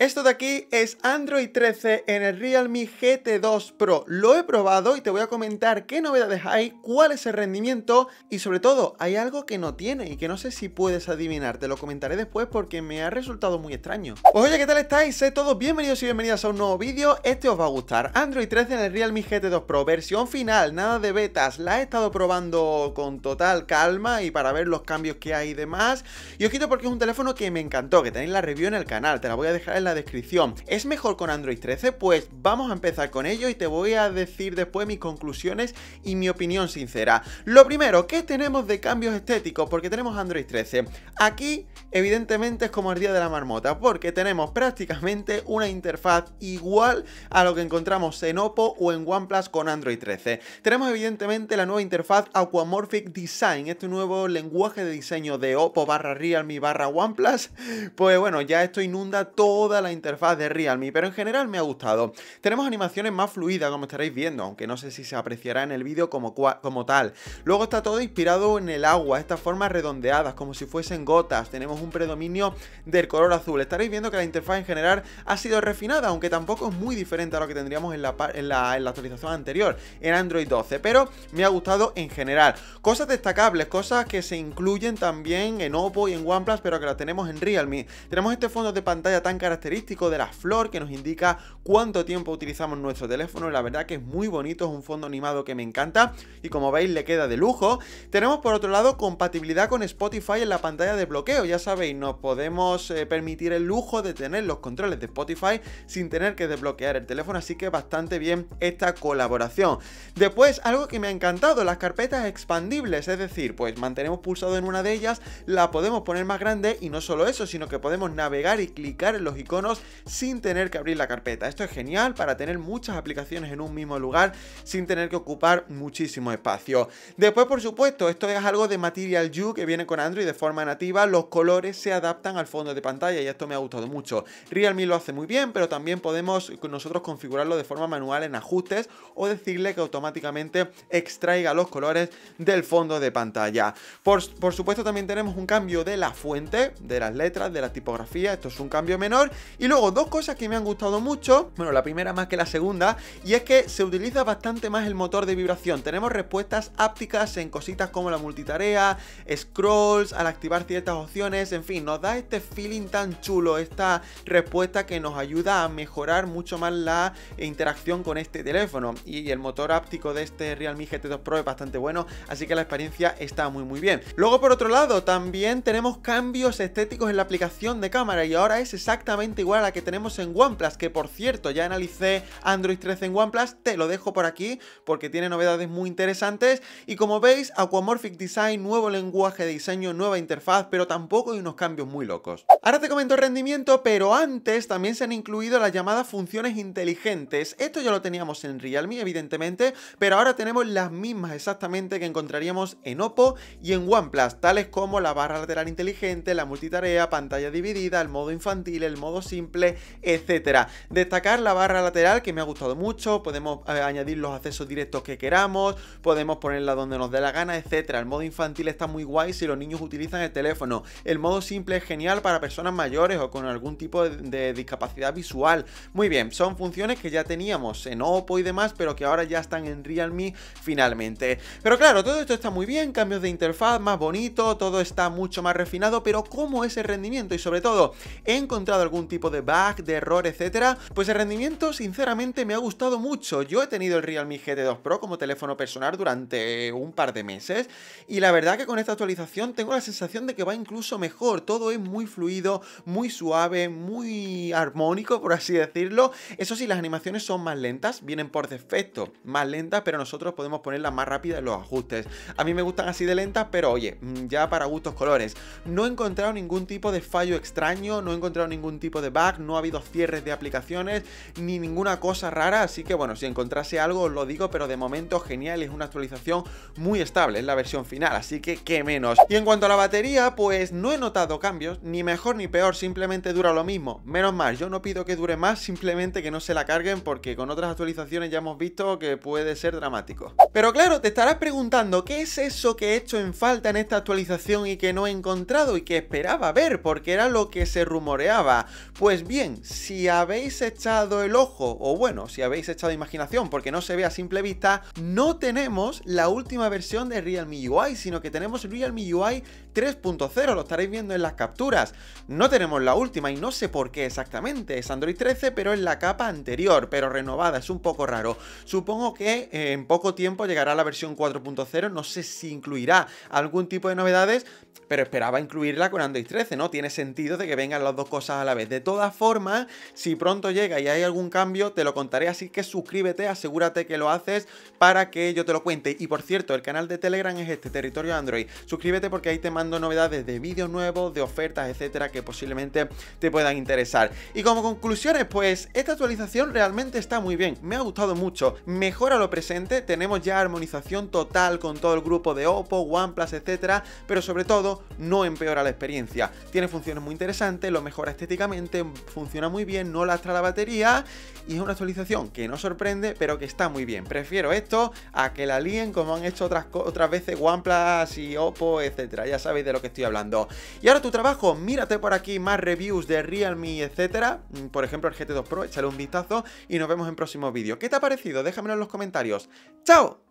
Esto de aquí es Android 13 en el Realme GT2 Pro. Lo he probado y te voy a comentar qué novedades hay, cuál es el rendimiento y sobre todo hay algo que no tiene y que no sé si puedes adivinar. Te lo comentaré después porque me ha resultado muy extraño. Pues oye, ¿qué tal estáis? Sé todos bienvenidos y bienvenidas a un nuevo vídeo. Este os va a gustar. Android 13 en el Realme GT2 Pro, versión final, nada de betas. La he estado probando con total calma y para ver los cambios que hay y demás. Y os quito porque es un teléfono que me encantó, que tenéis la review en el canal. Te la voy a dejar en la descripción. ¿Es mejor con Android 13? Pues vamos a empezar con ello y te voy a decir después mis conclusiones y mi opinión sincera. Lo primero, que tenemos de cambios estéticos? Porque tenemos Android 13. Aquí, evidentemente, es como el día de la marmota, porque tenemos prácticamente una interfaz igual a lo que encontramos en Oppo o en OnePlus con Android 13. Tenemos, evidentemente, la nueva interfaz Aquamorphic Design, este nuevo lenguaje de diseño de Oppo barra Realme barra OnePlus. Pues bueno, ya esto inunda toda la interfaz de Realme, pero en general me ha gustado. Tenemos animaciones más fluidas, como estaréis viendo, aunque no sé si se apreciará en el vídeo como, como tal. Luego está todo inspirado en el agua, estas formas redondeadas, como si fuesen gotas. Tenemos un predominio del color azul. Estaréis viendo que la interfaz en general ha sido refinada, aunque tampoco es muy diferente a lo que tendríamos en la, en la actualización anterior, en Android 12, pero me ha gustado en general. Cosas destacables, cosas que se incluyen también en Oppo y en OnePlus, pero que las tenemos en Realme. Tenemos este fondo de pantalla tan característico de la flor que nos indica cuánto tiempo utilizamos nuestro teléfono. La verdad que es muy bonito, es un fondo animado que me encanta y como veis le queda de lujo. Tenemos por otro lado compatibilidad con Spotify en la pantalla de bloqueo. Ya sabéis, nos podemos eh, permitir el lujo de tener los controles de Spotify sin tener que desbloquear el teléfono, así que bastante bien esta colaboración. Después, algo que me ha encantado, las carpetas expandibles, es decir, pues mantenemos pulsado en una de ellas, la podemos poner más grande y no solo eso, sino que podemos navegar y clicar en los iconos sin tener que abrir la carpeta. Esto es genial para tener muchas aplicaciones en un mismo lugar sin tener que ocupar muchísimo espacio. Después, por supuesto, esto es algo de Material You que viene con Android de forma nativa. Los colores se adaptan al fondo de pantalla y esto me ha gustado mucho. Realme lo hace muy bien, pero también podemos nosotros configurarlo de forma manual en ajustes o decirle que automáticamente extraiga los colores del fondo de pantalla. Por, por supuesto, también tenemos un cambio de la fuente, de las letras, de la tipografía. Esto es un cambio menor y luego, dos cosas que me han gustado mucho, bueno, la primera más que la segunda, y es que se utiliza bastante más el motor de vibración. Tenemos respuestas ápticas en cositas como la multitarea, scrolls, al activar ciertas opciones, en fin, nos da este feeling tan chulo, esta respuesta que nos ayuda a mejorar mucho más la interacción con este teléfono. Y el motor áptico de este Realme GT2 Pro es bastante bueno, así que la experiencia está muy muy bien. Luego por otro lado, también tenemos cambios estéticos en la aplicación de cámara y ahora es exactamente igual a la que tenemos en OnePlus, que por cierto, ya analicé Android 13 en OnePlus, te lo dejo por aquí porque tiene novedades muy interesantes y como veis, Aquamorphic Design, nuevo lenguaje de diseño, nueva interfaz, pero tampoco hay unos cambios muy locos. Ahora te comento el rendimiento, pero antes también se han incluido las llamadas funciones inteligentes. Esto ya lo teníamos en Realme, evidentemente, pero ahora tenemos las mismas exactamente que encontraríamos en Oppo y en OnePlus, tales como la barra lateral inteligente, la multitarea, pantalla dividida, el modo infantil, el modo simple, etcétera. Destacar la barra lateral que me ha gustado mucho, podemos eh, añadir los accesos directos que queramos, podemos ponerla donde nos dé la gana, etcétera. El modo infantil está muy guay si los niños utilizan el teléfono. El modo simple es genial para personas mayores o con algún tipo de, de discapacidad visual. Muy bien, son funciones que ya teníamos en Oppo y demás, pero que ahora ya están en Realme finalmente. Pero claro, todo esto está muy bien, cambios de interfaz más bonito, todo está mucho más refinado, pero ¿cómo es el rendimiento? Y sobre todo, he encontrado algún tipo de bug, de error, etcétera, pues el rendimiento sinceramente me ha gustado mucho. Yo he tenido el Realme GT2 Pro como teléfono personal durante un par de meses y la verdad que con esta actualización tengo la sensación de que va incluso mejor. Todo es muy fluido, muy suave, muy armónico, por así decirlo. Eso sí, las animaciones son más lentas, vienen por defecto más lentas, pero nosotros podemos ponerlas más rápidas en los ajustes. A mí me gustan así de lentas, pero oye, mm, ya para gustos colores. No he encontrado ningún tipo de fallo extraño, no he encontrado ningún tipo de bug, no ha habido cierres de aplicaciones, ni ninguna cosa rara, así que bueno, si encontrase algo os lo digo, pero de momento genial, es una actualización muy estable, es la versión final, así que qué menos. Y en cuanto a la batería, pues no he notado cambios, ni mejor ni peor, simplemente dura lo mismo. Menos mal, yo no pido que dure más, simplemente que no se la carguen porque con otras actualizaciones ya hemos visto que puede ser dramático. Pero claro, te estarás preguntando, ¿qué es eso que he hecho en falta en esta actualización y que no he encontrado y que esperaba ver? Porque era lo que se rumoreaba. Pues bien, si habéis echado el ojo, o bueno, si habéis echado imaginación porque no se ve a simple vista, no tenemos la última versión de Realme UI, sino que tenemos Realme UI 3.0, lo estaréis viendo en las capturas. No tenemos la última y no sé por qué exactamente, es Android 13 pero en la capa anterior, pero renovada, es un poco raro. Supongo que eh, en poco tiempo llegará la versión 4.0, no sé si incluirá algún tipo de novedades, pero esperaba incluirla con Android 13, ¿no? Tiene sentido de que vengan las dos cosas a la vez. De de todas formas, si pronto llega y hay algún cambio, te lo contaré, así que suscríbete, asegúrate que lo haces para que yo te lo cuente. Y por cierto, el canal de Telegram es este, Territorio Android. Suscríbete porque ahí te mando novedades de vídeos nuevos, de ofertas, etcétera, que posiblemente te puedan interesar. Y como conclusiones, pues esta actualización realmente está muy bien, me ha gustado mucho, mejora lo presente, tenemos ya armonización total con todo el grupo de Oppo, OnePlus, etcétera, pero sobre todo no empeora la experiencia. Tiene funciones muy interesantes, lo mejora estéticamente, funciona muy bien, no lastra la batería y es una actualización que no sorprende, pero que está muy bien. Prefiero esto a que la líen como han hecho otras, otras veces OnePlus y Oppo, etcétera. Ya sabéis de lo que estoy hablando. Y ahora tu trabajo, mírate por aquí más reviews de Realme, etcétera. Mm, por ejemplo, el GT2 Pro, échale un vistazo y nos vemos en próximos vídeos. ¿Qué te ha parecido? Déjamelo en los comentarios. ¡Chao!